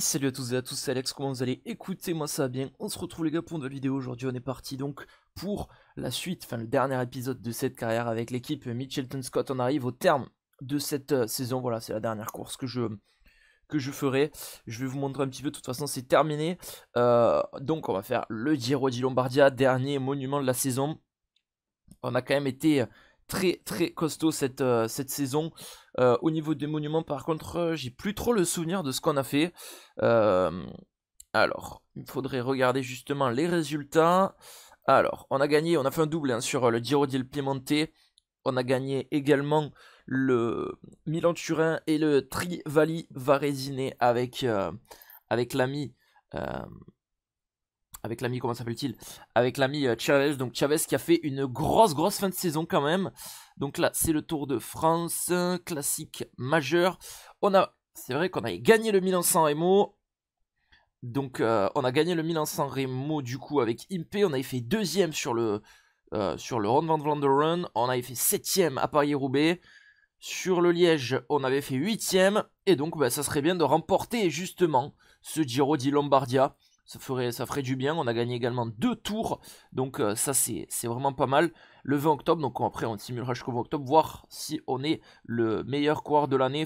salut à tous et à tous, c'est Alex, comment vous allez Écoutez moi ça bien, on se retrouve les gars pour une nouvelle vidéo, aujourd'hui on est parti donc pour la suite, enfin le dernier épisode de cette carrière avec l'équipe Mitchelton Scott, on arrive au terme de cette euh, saison, voilà c'est la dernière course que je, que je ferai, je vais vous montrer un petit peu, de toute façon c'est terminé, euh, donc on va faire le Giro di Lombardia, dernier monument de la saison, on a quand même été très très costaud cette, euh, cette saison. Euh, au niveau des monuments, par contre, euh, j'ai plus trop le souvenir de ce qu'on a fait. alors, il faudrait regarder justement les résultats. Alors, on a gagné, on a fait un double hein, sur le Giro del Piemonte. On a gagné également le Milan-Turin et le Trivali-Varesine avec, avec l'ami avec l'ami, comment s'appelle-t-il Avec l'ami euh, Chavez. Donc Chavez qui a fait une grosse, grosse fin de saison quand même. Donc là, c'est le Tour de France, classique majeur. On a, c'est vrai qu'on avait gagné le Milan San Remo. Donc euh, on a gagné le Milan San Remo du coup avec Impé. On avait fait deuxième sur le, euh, sur le Ron Van Vlaanderen. On avait fait septième à Paris-Roubaix. Sur le Liège, on avait fait huitième. Et donc bah, ça serait bien de remporter justement ce Giro di Lombardia. Ça ferait, ça ferait du bien. On a gagné également deux tours. Donc euh, ça, c'est vraiment pas mal. Le 20 octobre, donc après, on simulera jusqu'au 20 octobre. Voir si on est le meilleur coureur de l'année.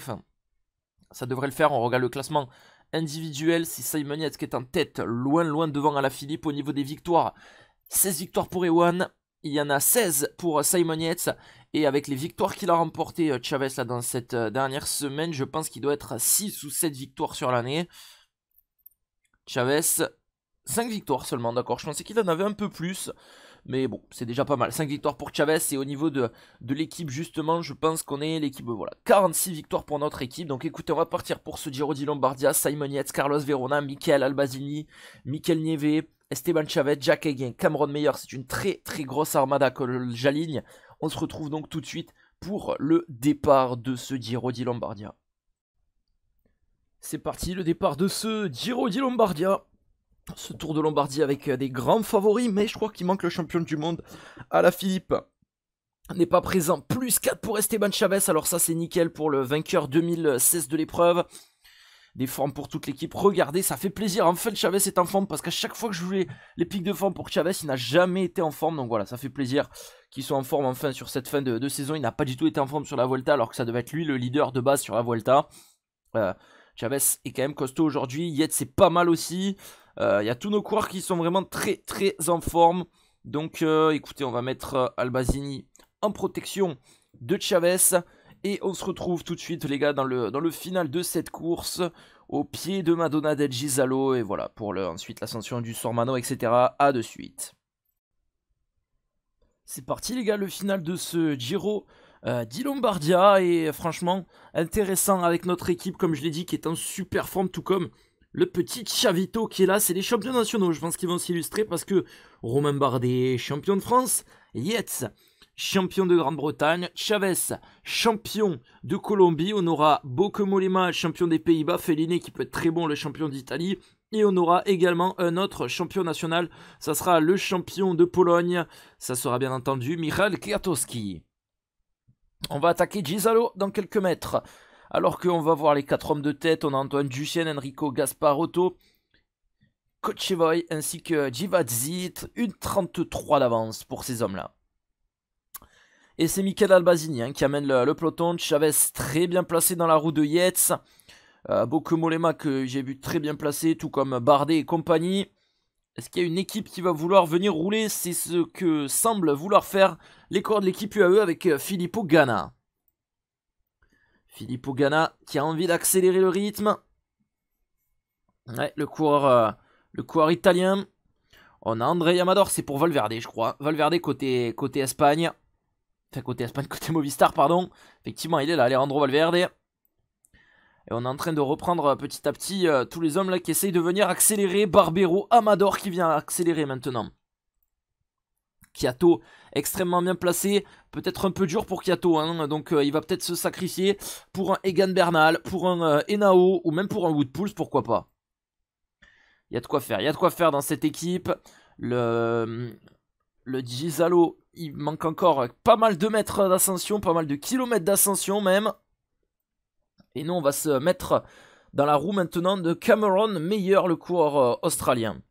ça devrait le faire. On regarde le classement individuel. C'est Simon qui est en tête. Loin, loin devant à la Philippe au niveau des victoires. 16 victoires pour Ewan. Il y en a 16 pour Simon Et avec les victoires qu'il a remportées, euh, Chavez, là, dans cette euh, dernière semaine, je pense qu'il doit être à 6 ou 7 victoires sur l'année. Chavez, 5 victoires seulement, d'accord. Je pensais qu'il en avait un peu plus. Mais bon, c'est déjà pas mal. 5 victoires pour Chavez. Et au niveau de, l'équipe, justement, je pense qu'on est l'équipe. Voilà, 46 victoires pour notre équipe. Donc écoutez, on va partir pour ce Giro di Lombardia. Simon Carlos Verona, Michael Albazini, Michael Nieve, Esteban Chavez, Jack Hagen, Cameron Meyer. C'est une très très grosse armada que j'aligne. On se retrouve donc tout de suite pour le départ de ce Giro di Lombardia. C'est parti, le départ de ce Giro di Lombardia. Ce tour de Lombardie avec euh, des grands favoris, mais je crois qu'il manque le champion du monde à la Philippe. N'est pas présent. Plus 4 pour Esteban Chavez. Alors ça c'est nickel pour le vainqueur 2016 de l'épreuve. Des formes pour toute l'équipe. Regardez, ça fait plaisir. En fait, Chavez est en forme parce qu'à chaque fois que je voulais les pics de forme pour Chavez, il n'a jamais été en forme. Donc voilà, ça fait plaisir qu'il soit en forme enfin sur cette fin de, saison. Il n'a pas du tout été en forme sur la Volta alors que ça devait être lui le leader de base sur la Volta. Euh, Chavez est quand même costaud aujourd'hui. Yet c'est pas mal aussi. Il euh, y a tous nos coureurs qui sont vraiment très très en forme. Donc euh, écoutez, on va mettre euh, Albazini en protection de Chavez. Et on se retrouve tout de suite les gars dans le, dans le final de cette course au pied de Madonna del Gisalo. Et voilà pour le, ensuite l'ascension du Sormano, etc. A de suite. C'est parti les gars, le final de ce Giro euh, Di Lombardia et franchement intéressant avec notre équipe, comme je l'ai dit, qui est en super forme, tout comme le petit Chavito qui est là. C'est les champions nationaux, je pense qu'ils vont s'illustrer parce que Romain Bardet, champion de France, Yetz, champion de Grande-Bretagne, Chavez, champion de Colombie, on aura Bocomolema, champion des Pays-Bas, Fellini qui peut être très bon, le champion d'Italie, et on aura également un autre champion national, ça sera le champion de Pologne, ça sera bien entendu Michal Kwiatkowski. On va attaquer Gisalo dans quelques mètres. Alors qu'on va voir les quatre hommes de tête, on a Antoine Duchien, Enrico Gasparotto, Kochevoy ainsi que Jivadzit. Une 33 d'avance pour ces hommes-là. Et c'est Michael Albazini hein, qui amène le, peloton. Chavez très bien placé dans la roue de Yetz, Euh, que j'ai vu très bien placé, tout comme Bardet et compagnie. Est-ce qu'il y a une équipe qui va vouloir venir rouler C'est ce que semble vouloir faire les corps de l'équipe UAE avec euh, Filippo Ganna. Filippo Ganna qui a envie d'accélérer le rythme. Ouais, le coureur, euh, le coureur italien. On a André Amador, c'est pour Valverde, je crois. Valverde côté, côté Espagne. Enfin, côté Espagne, côté Movistar, pardon. Effectivement, il est là, Alejandro Valverde. Et on est en train de reprendre euh, petit à petit euh, tous les hommes là qui essayent de venir accélérer. Barbero, Amador qui vient accélérer maintenant. Kiato extrêmement bien placé, peut-être un peu dur pour Kiato, hein, donc euh, il va peut-être se sacrifier pour un Egan Bernal, pour un Enao ou même pour un Woodpulse, pourquoi pas. Il y a de quoi faire, il y a de quoi faire dans cette équipe. Le, le Gizalo, il manque encore pas mal de mètres d'ascension, pas mal de kilomètres d'ascension même. Et nous, on va se mettre dans la roue maintenant de Cameron meilleur le coureur euh, australien.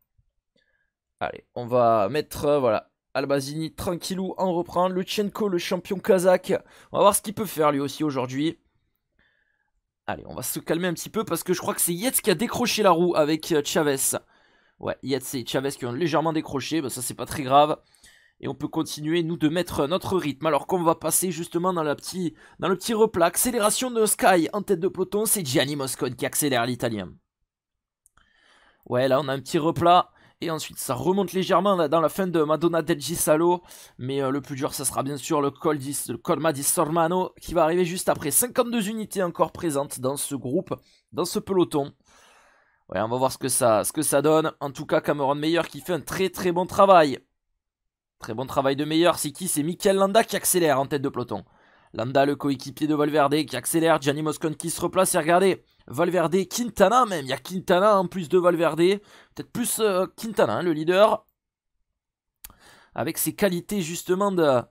Allez, on va mettre, euh, voilà, Albazini tranquillou en reprend. Tchenko, le champion kazakh. On va voir ce qu'il peut faire lui aussi aujourd'hui. Allez, on va se calmer un petit peu parce que je crois que c'est Yates qui a décroché la roue avec euh, Chavez. Ouais, Yates et Chavez qui ont légèrement décroché. mais bah, ça, c'est pas très grave et on peut continuer nous de mettre notre rythme alors qu'on va passer justement dans, la dans le petit replat accélération de Sky en tête de peloton c'est Gianni Moscone qui accélère l'italien ouais là on a un petit replat et ensuite ça remonte légèrement dans la fin de Madonna del Gisalo mais euh, le plus dur ça sera bien sûr le, col Colma di Sormano qui va arriver juste après 52 unités encore présentes dans ce groupe dans ce peloton Ouais, on va voir ce que ça, ce que ça donne. En tout cas, Cameron Meyer qui fait un très très bon travail. Très bon travail de meilleur, c'est qui C'est Mikel Landa qui accélère en tête de peloton. Landa, le coéquipier de Valverde, qui accélère, Gianni Moscon qui se replace, et regardez, Valverde, Quintana même, il y a Quintana en plus de Valverde, peut-être plus euh, Quintana, hein, le leader, avec ses qualités justement de,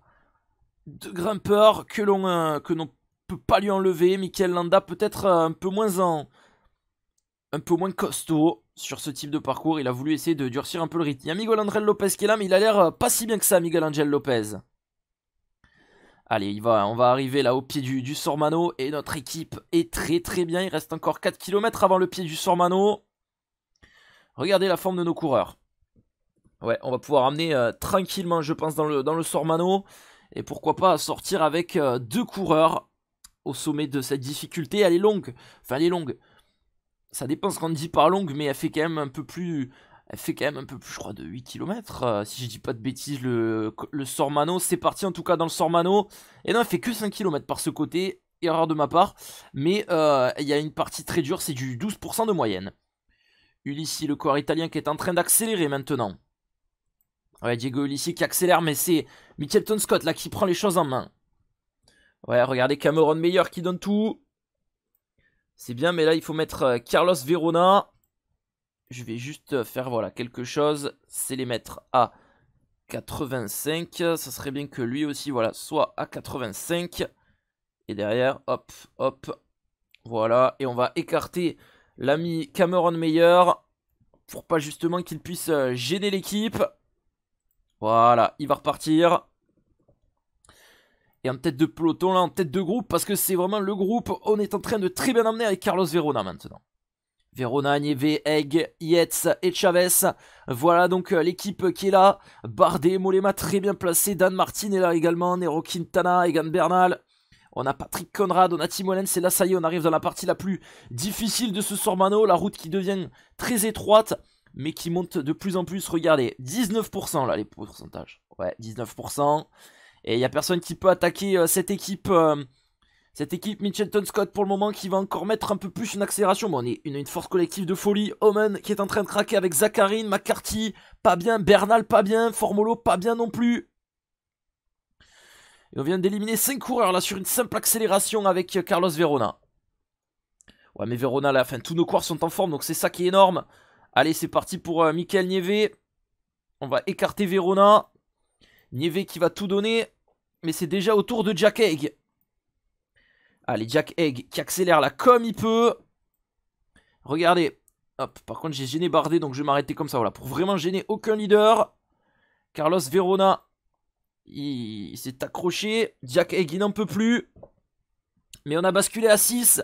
grimpeur que l'on ne euh, peut pas lui enlever, Mikel Landa peut-être euh, un peu moins en... Un peu moins costaud, sur ce type de parcours. Il a voulu essayer de durcir un peu le rythme. Il y a Miguel Angel Lopez qui est là, mais il a l'air euh, pas si bien que ça, Miguel Angel Lopez. Allez, il va, on va arriver là au pied du, Sormano et notre équipe est très très bien. Il reste encore 4 km avant le pied du Sormano. Regardez la forme de nos coureurs. Ouais, on va pouvoir amener euh, tranquillement, je pense, dans le, dans le Sormano. Et pourquoi pas sortir avec euh, deux coureurs au sommet de cette difficulté. Elle est longue. Enfin, elle est longue ça dépend ce qu'on dit par longue, mais elle fait quand même un peu plus. Elle fait quand même un peu plus, je crois, de 8 km. Euh, si je dis pas de bêtises, le, Sormano, c'est parti en tout cas dans le Sormano. Et non, elle fait que 5 km par ce côté. Erreur de ma part. Mais euh, il y a une partie très dure, c'est du 12% de moyenne. Ulissi, le corps italien qui est en train d'accélérer maintenant. Ouais, Diego Ulissi qui accélère, mais c'est Mitchelton Scott là qui prend les choses en main. Ouais, regardez Cameron Meyer qui donne tout. C'est bien, mais là, il faut mettre euh, Carlos Verona. Je vais juste euh, faire voilà quelque chose. C'est les mettre à 85. Ça serait bien que lui aussi, voilà, soit à 85. Et derrière, hop, hop. Voilà. Et on va écarter l'ami Cameron Meyer. Pour pas justement qu'il puisse euh, gêner l'équipe. Voilà, il va repartir et en tête de peloton, là, en tête de groupe, parce que c'est vraiment le groupe. On est en train de très bien emmener avec Carlos Verona maintenant. Verona, Nieve, Egg, Yetz et Chavez. Voilà donc euh, l'équipe qui est là. Bardet, Molema très bien placé. Dan Martin est là également. Nero Quintana, Egan Bernal. On a Patrick Conrad, on a Tim c'est là, ça y est, on arrive dans la partie la plus difficile de ce Sormano, la route qui devient très étroite, mais qui monte de plus en plus. Regardez, 19% là, les pourcentages. Ouais, 19%. Et il n'y a personne qui peut attaquer euh, cette équipe. Euh, cette équipe Mitchelton Scott pour le moment qui va encore mettre un peu plus une accélération. Bon, on est une, force collective de folie. Omen qui est en train de craquer avec Zacharine, McCarthy, pas bien, Bernal, pas bien, Formolo, pas bien non plus. Et on vient d'éliminer 5 coureurs là sur une simple accélération avec euh, Carlos Verona. Ouais, mais Verona, là, enfin, tous nos coureurs sont en forme, donc c'est ça qui est énorme. Allez, c'est parti pour Michael Nieve. On va écarter Verona. Nieve qui va tout donner, mais c'est déjà au tour de Jack Egg. Allez, Jack Egg qui accélère là comme il peut. Regardez. Hop, par contre j'ai gêné Bardé, donc je vais m'arrêter comme ça, voilà, pour vraiment gêner aucun leader. Carlos Verona, il, s'est accroché. Jack Egg, il n'en peut plus. Mais on a basculé à 6.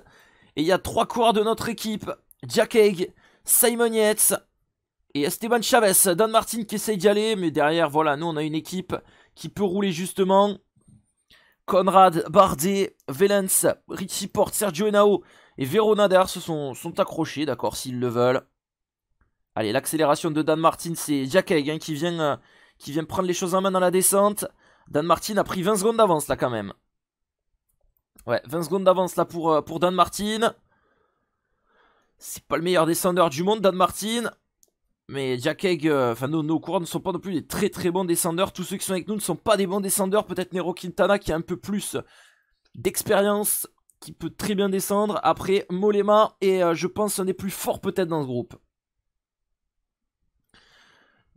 Et il y a trois coureurs de notre équipe. Jack Egg, Simon Yates, et Esteban Chavez, Dan Martin qui essaye d'y aller, mais derrière, voilà, nous on a une équipe qui peut rouler justement. Conrad, Bardet, Velens, Richie Porte, Sergio Henao et Verona derrière se sont, sont accrochés, d'accord, s'ils le veulent. Allez, l'accélération de Dan Martin, c'est Jack hein, qui, vient, euh, qui vient prendre les choses en main dans la descente. Dan Martin a pris 20 secondes d'avance là quand même. Ouais, 20 secondes d'avance là pour, euh, pour Dan Martin. C'est pas le meilleur descendeur du monde, Dan Martin. Mais Jack Egg, euh, enfin nos, coureurs ne sont pas non plus des très très bons descendeurs. Tous ceux qui sont avec nous ne sont pas des bons descendeurs. Peut-être Nero Quintana qui a un peu plus d'expérience, qui peut très bien descendre. Après Molema et euh, je pense un des plus forts peut-être dans ce groupe.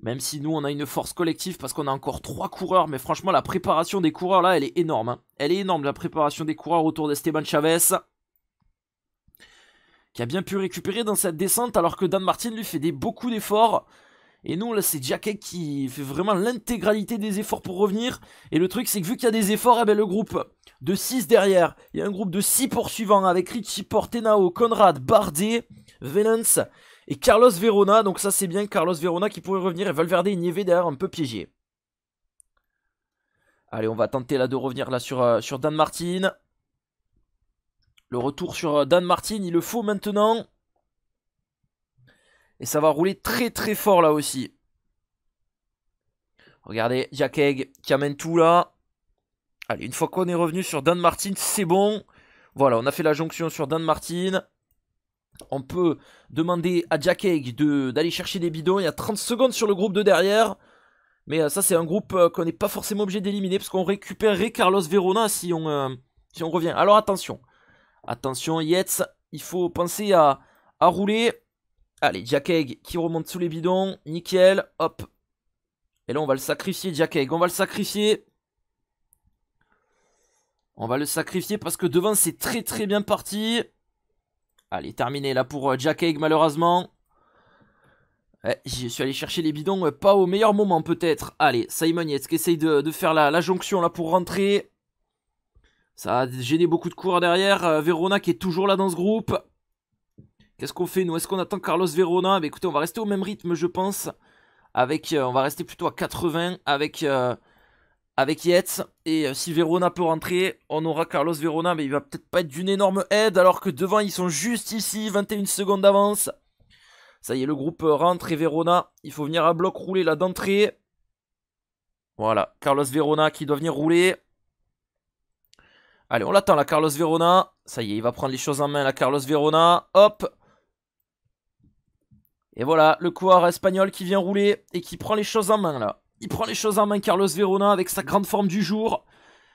Même si nous on a une force collective parce qu'on a encore trois coureurs. Mais franchement la préparation des coureurs là elle est énorme. Hein. Elle est énorme la préparation des coureurs autour d'Esteban Chavez qui a bien pu récupérer dans cette descente alors que Dan Martin lui fait des, beaucoup d'efforts. Et nous, là, c'est Jacket qui fait vraiment l'intégralité des efforts pour revenir. Et le truc, c'est que vu qu'il y a des efforts, eh ben, le groupe de 6 derrière, il y a un groupe de 6 poursuivants avec Richie Portenao, Conrad, Bardet, Valence et Carlos Verona. Donc ça, c'est bien Carlos Verona qui pourrait revenir et Valverde et d'ailleurs un peu piégé. Allez, on va tenter là de revenir là sur, euh, sur Dan Martin. Le retour sur euh, Dan Martin, il le faut maintenant. Et ça va rouler très très fort là aussi. Regardez, Jack Egg qui amène tout là. Allez, une fois qu'on est revenu sur Dan Martin, c'est bon. Voilà, on a fait la jonction sur Dan Martin. On peut demander à Jack Egg d'aller chercher des bidons. Il y a 30 secondes sur le groupe de derrière. Mais euh, ça, c'est un groupe euh, qu'on n'est pas forcément obligé d'éliminer parce qu'on récupérerait Carlos Verona si on, si on revient. Alors attention, Attention, Yetz, il faut penser à, rouler. Allez, Jack Egg qui remonte sous les bidons. Nickel, hop. Et là, on va le sacrifier, Jack Egg. On va le sacrifier. On va le sacrifier parce que devant, c'est très très bien parti. Allez, terminé là pour euh, Jack Egg, malheureusement. Eh, je suis allé chercher les bidons, euh, pas au meilleur moment peut-être. Allez, Simon Yetz qui essaye de, faire la, la jonction là pour rentrer. Ça a gêné beaucoup de coureurs derrière. Euh, Verona qui est toujours là dans ce groupe. Qu'est-ce qu'on fait nous Est-ce qu'on attend Carlos Verona Mais bah, écoutez, on va rester au même rythme, je pense. Avec, euh, on va rester plutôt à 80 avec, euh, avec Yates. Et si Verona peut rentrer, on aura Carlos Verona, mais il va peut-être pas être d'une énorme aide. Alors que devant, ils sont juste ici, 21 secondes d'avance. Ça y est, le groupe rentre et Verona, il faut venir à bloc rouler là d'entrée. Voilà, Carlos Verona qui doit venir rouler. Allez, on l'attend, la Carlos Verona. Ça y est, il va prendre les choses en main, la Carlos Verona. Hop Et voilà, le coureur espagnol qui vient rouler et qui prend les choses en main, là. Il prend les choses en main, Carlos Verona, avec sa grande forme du jour.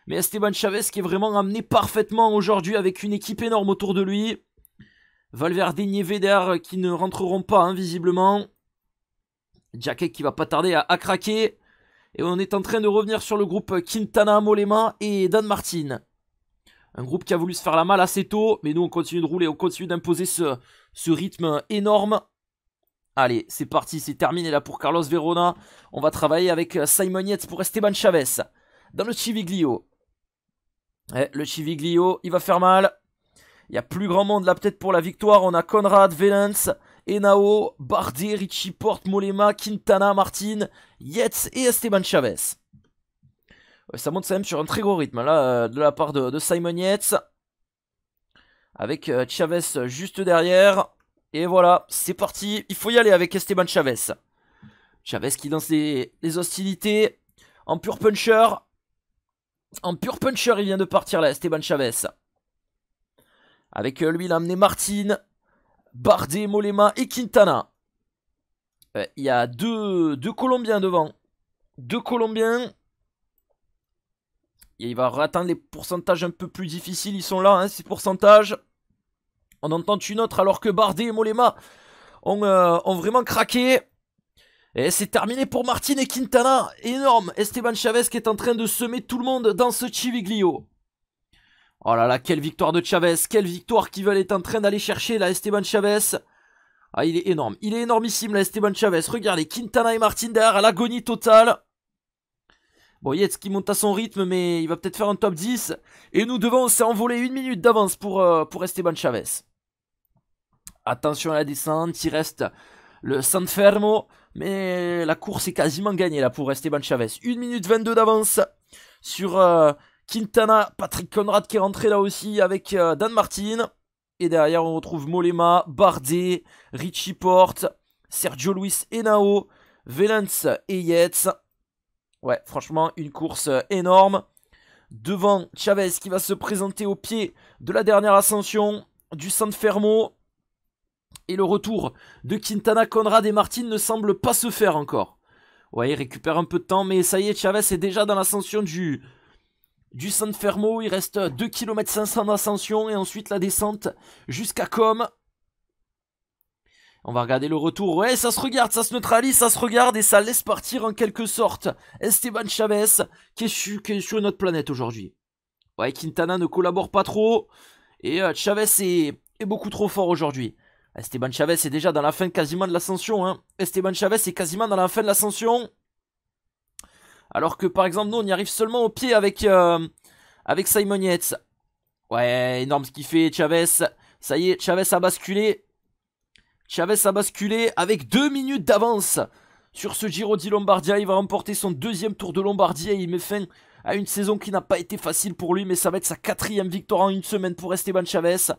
Mais Esteban Chavez qui est vraiment amené parfaitement aujourd'hui avec une équipe énorme autour de lui. Valverde, Nieveder euh, qui ne rentreront pas, invisiblement hein, visiblement. qui va pas tarder à, craquer. Et on est en train de revenir sur le groupe euh, Quintana Molema et Dan Martin. Un groupe qui a voulu se faire la malle assez tôt, mais nous on continue de rouler, on continue d'imposer ce, ce rythme énorme. Allez, c'est parti, c'est terminé là pour Carlos Verona. On va travailler avec euh, Simon Yates pour Esteban Chavez. Dans le Chiviglio. Eh, le Chiviglio, il va faire mal. Il n'y a plus grand monde là peut-être pour la victoire. On a Conrad, Velens, Enao, Bardet, Richie Porte, Molema, Quintana, Martin, Yates et Esteban Chavez. Euh, ça monte quand même sur un très gros rythme, là, euh, de la part de, Simon Yates. Avec euh, Chavez juste derrière. Et voilà, c'est parti. Il faut y aller avec Esteban Chavez. Chavez qui lance les, hostilités. En pur puncher. En pur puncher, il vient de partir là, Esteban Chavez. Avec lui, il a amené Martin, Bardet, Molema et Quintana. Il y a deux, deux Colombiens devant. Deux Colombiens il va atteindre les pourcentages un peu plus difficiles. Ils sont là, hein, ces pourcentages. On entend une autre alors que Bardet et Molema euh, ont, vraiment craqué. Et c'est terminé pour Martin et Quintana. Énorme. Esteban Chavez qui est en train de semer tout le monde dans ce Chiviglio. Oh là là, quelle victoire de Chavez. Quelle victoire qu'il veulent est en train d'aller chercher là, Esteban Chavez. Ah, il est énorme. Il est énormissime là, Esteban Chavez. Regardez, Quintana et Martin derrière à l'agonie totale. Bon, Yates qui monte à son rythme, mais il va peut-être faire un top 10. Et nous devons s'envoler une minute d'avance pour, euh, Esteban Chavez. Attention à la descente, il reste le Sanfermo. Mais la course est quasiment gagnée là pour Esteban Chavez. Une minute 22 d'avance sur euh, Quintana. Patrick Conrad qui est rentré là aussi avec euh, Dan Martin. Et derrière, on retrouve Molema, Bardet, Richie Porte, Sergio Luis Nao, Velens et Yates. Ouais, franchement, une course euh, énorme. Devant Chavez qui va se présenter au pied de la dernière ascension du San Fermo. Et le retour de Quintana, Conrad et Martin ne semble pas se faire encore. Ouais, il récupère un peu de temps, mais ça y est, Chavez est déjà dans l'ascension du, du San Fermo. Il reste 2 km d'ascension et ensuite la descente jusqu'à Com. On va regarder le retour. Ouais, ça se regarde, ça se neutralise, ça se regarde et ça laisse partir en quelque sorte Esteban Chavez qui est, sur, notre planète aujourd'hui. Ouais, Quintana ne collabore pas trop et euh, Chavez est, beaucoup trop fort aujourd'hui. Esteban Chavez est déjà dans la fin quasiment de l'ascension. Hein. Esteban Chavez est quasiment dans la fin de l'ascension. Alors que par exemple, nous on y arrive seulement au pied avec, euh, avec Simon Yates. Ouais, énorme ce qu'il fait Chavez. Ça y est, Chavez a basculé. Chavez a basculé avec 2 minutes d'avance sur ce Giro di Lombardia. Il va remporter son deuxième tour de Lombardie et il met fin à une saison qui n'a pas été facile pour lui, mais ça va être sa quatrième victoire en une semaine pour Esteban Chavez.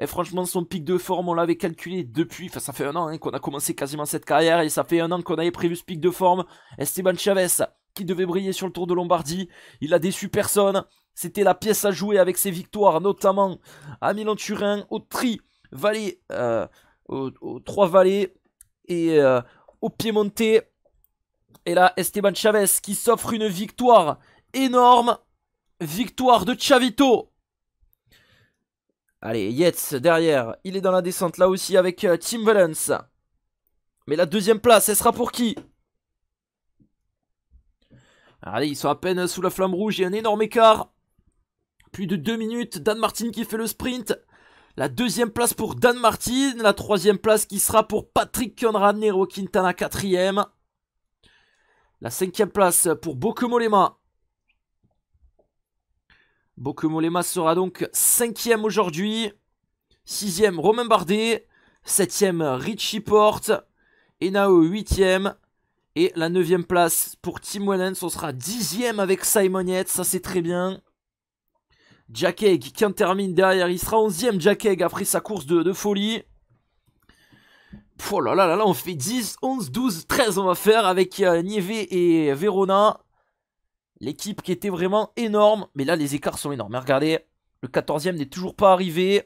Et franchement, son pic de forme, on l'avait calculé depuis, enfin ça fait un an hein, qu'on a commencé quasiment cette carrière, et ça fait un an qu'on avait prévu ce pic de forme. Esteban Chavez, qui devait briller sur le Tour de Lombardie, il a déçu personne. C'était la pièce à jouer avec ses victoires, notamment à Milan-Turin, au Tri, euh, aux, Trois-Vallées et au au euh, monté Et là, Esteban Chavez qui s'offre une victoire énorme. Victoire de Chavito. Allez, Yetz derrière. Il est dans la descente là aussi avec euh, Tim Valence. Mais la deuxième place, elle sera pour qui Allez, ils sont à peine sous la flamme rouge et un énorme écart. Plus de deux minutes. Dan Martin qui fait le sprint. La deuxième place pour Dan Martin. La troisième place qui sera pour Patrick Conrad, Nero Quintana, quatrième. La cinquième place pour Bokemolema. Bokemolema sera donc cinquième aujourd'hui. Sixième, Romain Bardet. Septième, Richie Porte. Enao, huitième. Et la neuvième place pour Tim Wellens. On sera dixième avec Simon Ça, c'est très bien. Jack Egg qui en termine derrière. Il sera 11ème Jack Egg après sa course de, folie. oh là là là là, on fait 10, 11, 12, 13 on va faire avec euh, Nieve et Verona. L'équipe qui était vraiment énorme. Mais là, les écarts sont énormes. regardez, le 14ème n'est toujours pas arrivé.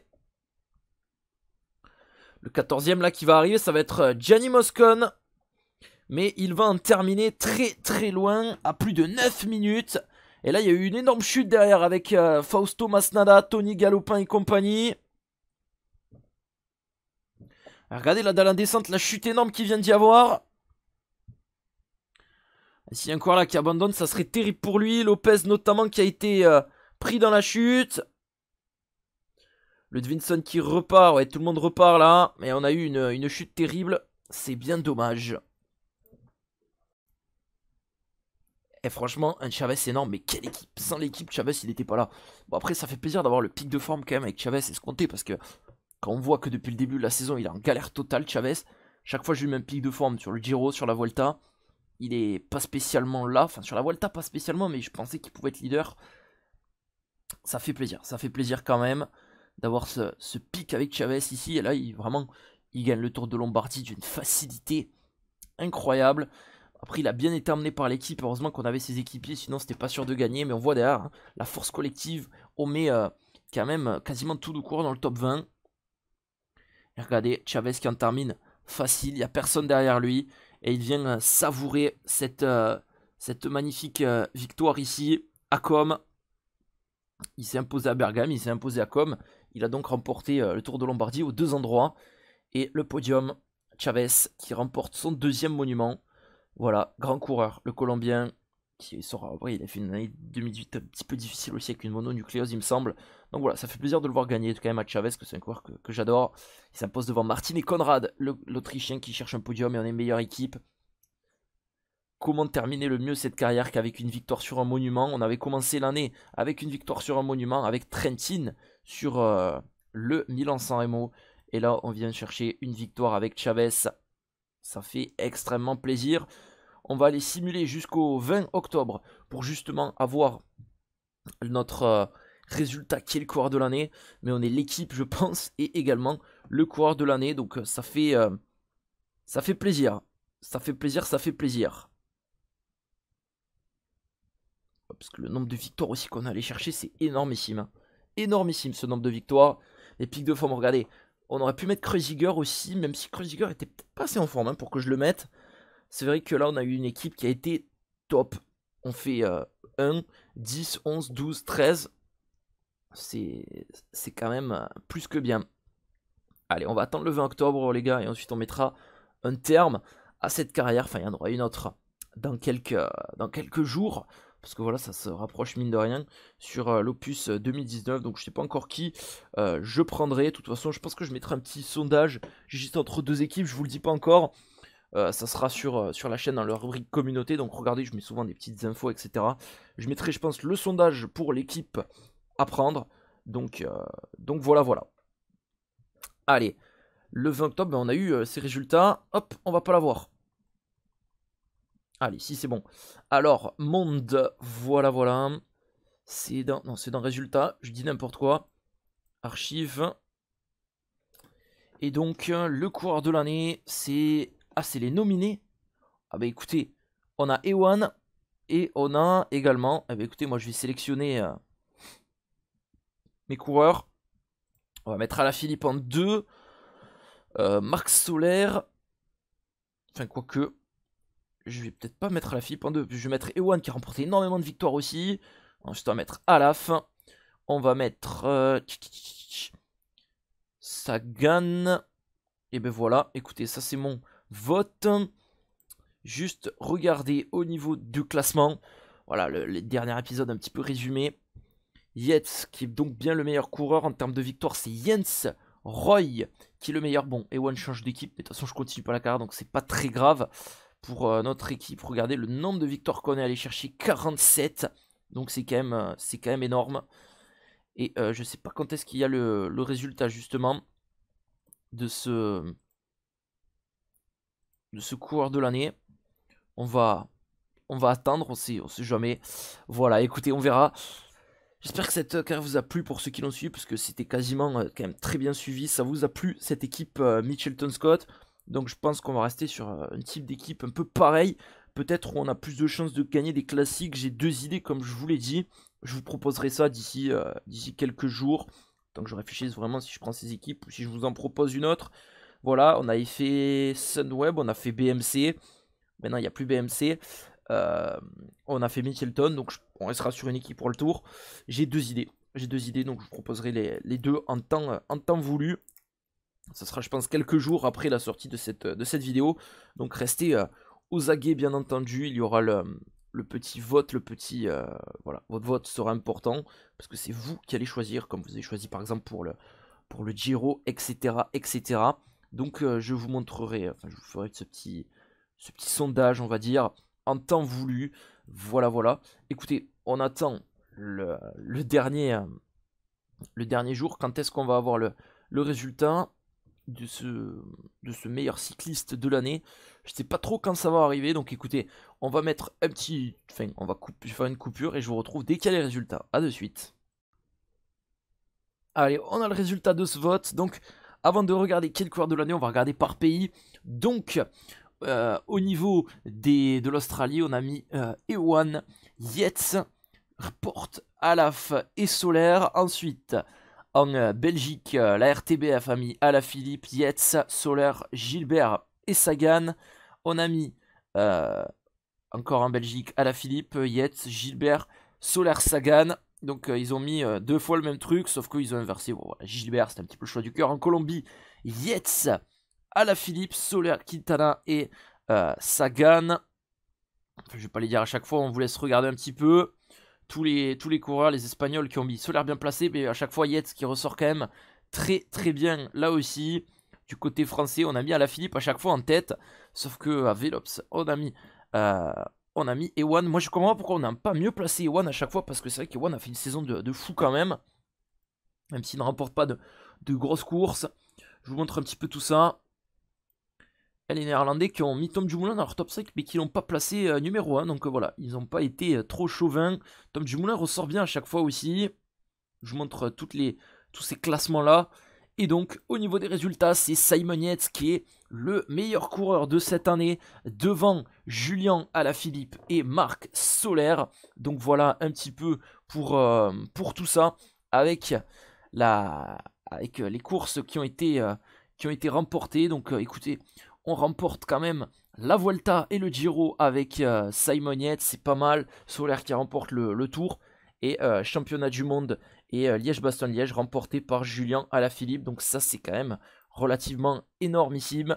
Le 14ème là qui va arriver, ça va être euh, Gianni Moscon. Mais il va en terminer très très loin à plus de 9 minutes. Et là, il y a eu une énorme chute derrière avec euh, Fausto Masnada, Tony Galopin et compagnie. Regardez la dalle la descente, la chute énorme qui vient d'y avoir. S'il y a encore là qui abandonne, ça serait terrible pour lui. Lopez notamment qui a été euh, pris dans la chute. Le qui repart, ouais, tout le monde repart là. Mais on a eu une chute terrible. C'est bien dommage. Et franchement, un Chavez énorme, mais quelle équipe Sans l'équipe, Chavez, il n'était pas là. Bon, après, ça fait plaisir d'avoir le pic de forme quand même avec Chavez escompté, parce que quand on voit que depuis le début de la saison, il est en galère totale, Chavez, chaque fois, j'ai eu même pic de forme sur le Giro, sur la Volta. Il est pas spécialement là, enfin, sur la Volta, pas spécialement, mais je pensais qu'il pouvait être leader. Ça fait plaisir, ça fait plaisir quand même d'avoir ce, pic avec Chavez ici. Et là, il, vraiment, il gagne le Tour de Lombardie d'une facilité incroyable. Après, il a bien été emmené par l'équipe. Heureusement qu'on avait ses équipiers, sinon c'était pas sûr de gagner. Mais on voit derrière hein, la force collective. On met euh, quand même euh, quasiment tout le courant dans le top 20. Et regardez, Chavez qui en termine facile. Il n'y a personne derrière lui. Et il vient euh, savourer cette, cette magnifique victoire ici à Com. Il s'est imposé à Bergame, il s'est imposé à Com. Il a donc remporté le Tour de Lombardie aux deux endroits. Et le podium, Chavez qui remporte son deuxième monument. Voilà, grand coureur, le Colombien, qui sera, Oui, il a fait une année 2018 un petit peu difficile aussi avec une mononucléose, il me semble. Donc voilà, ça fait plaisir de le voir gagner quand même à Chavez, que c'est un coureur que, j'adore. Il s'impose devant Martin et Conrad, l'Autrichien qui cherche un podium et on est meilleure équipe. Comment terminer le mieux cette carrière qu'avec une victoire sur un monument On avait commencé l'année avec une victoire sur un monument, avec Trentin sur euh, le Milan-San Remo. Et là, on vient chercher une victoire avec Chavez ça fait extrêmement plaisir. On va aller simuler jusqu'au 20 octobre pour justement avoir notre euh, résultat qui est le coureur de l'année. Mais on est l'équipe, je pense, et également le coureur de l'année. Donc ça fait, euh, ça fait plaisir. Ça fait plaisir, ça fait plaisir. Oh, parce que le nombre de victoires aussi qu'on a allé chercher, c'est énormissime. Énormissime ce nombre de victoires. Les pics de forme, regardez, on aurait pu mettre Kreuziger aussi, même si Kreuziger était peut-être pas assez en forme hein, pour que je le mette. C'est vrai que là, on a eu une équipe qui a été top. On fait 1, 10, 11, 12, 13. C'est quand même euh, plus que bien. Allez, on va attendre le 20 octobre, les gars, et ensuite on mettra un terme à cette carrière. Enfin, il y en aura une autre dans quelques, euh, dans quelques jours parce que voilà, ça se rapproche mine de rien sur euh, l'opus 2019, euh, donc je sais pas encore qui euh, je prendrai. De toute façon, je pense que je mettrai un petit sondage, juste entre deux équipes, je vous le dis pas encore. ça sera sur, sur la chaîne dans la rubrique communauté, donc regardez, je mets souvent des petites infos, etc. Je mettrai, je pense, le sondage pour l'équipe à prendre. Donc, donc voilà, voilà. Allez, le 20 octobre, ben, on a eu ces résultats. Hop, on va pas l'avoir. Allez, si c'est bon. Alors, monde, voilà, voilà. C'est dans, non, c'est dans résultat, je dis n'importe quoi. Archive. Et donc, le coureur de l'année, c'est... Ah, c'est les nominés Ah bah écoutez, on a Ewan et on a également... Ah bah écoutez, moi je vais sélectionner euh, mes coureurs. On va mettre à la Philippe en 2. Euh, Marc Solaire. Enfin, quoique je vais peut-être pas mettre la Philippe en 2. Je vais mettre Ewan qui a remporté énormément de victoires aussi. on hein, je dois mettre à la fin. On va mettre euh, Sagan. Et ben voilà, écoutez, ça c'est mon vote. Juste regardez au niveau du classement. Voilà, le, dernier épisode un petit peu résumé. Yetz qui est donc bien le meilleur coureur en termes de victoire, c'est Jens Roy qui est le meilleur. Bon, Ewan change d'équipe, de toute façon je continue pas la carrière, donc c'est pas très grave pour euh, notre équipe. Regardez le nombre de victoires qu'on est allé chercher, 47. Donc c'est quand même, euh, quand même énorme. Et euh, je ne sais pas quand est-ce qu'il y a le, résultat justement de ce de ce coureur de l'année. On va on va attendre, on ne sait jamais. Voilà, écoutez, on verra. J'espère que cette carrière vous a plu pour ceux qui l'ont suivi, parce que c'était quasiment quand même très bien suivi. Ça vous a plu cette équipe Mitchelton Scott. Donc je pense qu'on va rester sur euh, un type d'équipe un peu pareil. Peut-être où on a plus de chances de gagner des classiques. J'ai deux idées comme je vous l'ai dit. Je vous proposerai ça d'ici euh, quelques jours. Donc je réfléchisse vraiment si je prends ces équipes ou si je vous en propose une autre. Voilà, on avait fait Sunweb, on a fait BMC. Maintenant, il n'y a plus BMC. Euh, on a fait Mitchelton, donc on restera sur une équipe pour le tour. J'ai deux idées. J'ai deux idées, donc je vous proposerai les, les deux en temps, en temps voulu ce sera, je pense, quelques jours après la sortie de cette, de cette vidéo. Donc restez euh, aux aguets, bien entendu. Il y aura le, le petit vote, le petit... Euh, voilà, votre vote sera important, parce que c'est vous qui allez choisir, comme vous avez choisi par exemple pour le, pour le Giro, etc. etc. Donc euh, je vous montrerai, je vous ferai ce petit, ce petit sondage, on va dire, en temps voulu. Voilà, voilà. Écoutez, on attend le, dernier, le dernier jour. Quand est-ce qu'on va avoir le, le résultat de ce, de ce meilleur cycliste de l'année. Je sais pas trop quand ça va arriver, donc écoutez, on va mettre un petit... Enfin, on va faire une coupure et je vous retrouve dès qu'il y a les résultats. A de suite. Allez, on a le résultat de ce vote. Donc, avant de regarder quel coureur de l'année, on va regarder par pays. Donc, euh, au niveau des, de l'Australie, on a mis euh, Ewan, Yates, Porte, Alaf et Solaire. Ensuite, en euh, Belgique, euh, la RTB a famille Philippe Yetz, Soler, Gilbert et Sagan. On a mis euh, encore en Belgique Philippe Yetz, Gilbert, Soler, Sagan. Donc ils ont mis deux fois le même truc, sauf qu'ils ont inversé. Gilbert, c'est un petit peu le choix du cœur. En Colombie, Yates, Philippe, Soler, Quintana et Sagan. Enfin, je vais pas les dire à chaque fois, on vous laisse regarder un petit peu tous les, tous les coureurs, les Espagnols qui ont mis Solaire bien placé, mais à chaque fois Yates qui ressort quand même très très bien là aussi. Du côté français, on a mis Alaphilippe à chaque fois en tête, sauf que à Velops, on a mis euh, on a mis Ewan. Moi, je comprends pourquoi on n'a pas mieux placé Ewan à chaque fois, parce que c'est vrai qu'Ewan a fait une saison de, fou quand même, même s'il ne remporte pas de, de grosses courses. Je vous montre un petit peu tout ça les Néerlandais qui ont mis Tom Dumoulin dans leur top 5 mais qui l'ont pas placé euh, numéro 1. Donc euh, voilà, ils n'ont pas été euh, trop chauvins. Tom Dumoulin ressort bien à chaque fois aussi. Je vous montre toutes les, tous ces classements-là. Et donc au niveau des résultats, c'est Simon Yates qui est le meilleur coureur de cette année devant Julien Alaphilippe et Marc Soler. Donc voilà un petit peu pour, pour tout ça avec, la, avec les courses qui ont été, qui ont été remportées. Donc écoutez, on remporte quand même la Vuelta et le Giro avec euh, Simon c'est pas mal. Soler qui remporte le, tour. Et euh, championnat du monde et euh, Liège-Bastogne-Liège remporté par Julien Alaphilippe. Donc ça c'est quand même relativement énormissime.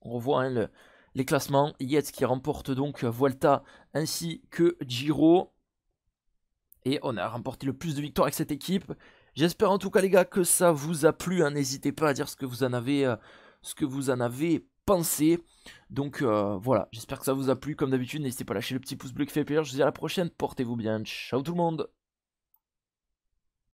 On revoit hein, les classements. Yates qui remporte donc Vuelta ainsi que Giro. Et on a remporté le plus de victoires avec cette équipe. J'espère en tout cas les gars que ça vous a plu. Hein. N'hésitez pas à dire ce que vous en avez ce que vous en avez pensé. Donc euh, voilà, j'espère que ça vous a plu. Comme d'habitude, n'hésitez pas à lâcher le petit pouce bleu qui fait plaisir. Je vous dis à la prochaine. Portez-vous bien. Ciao tout le monde.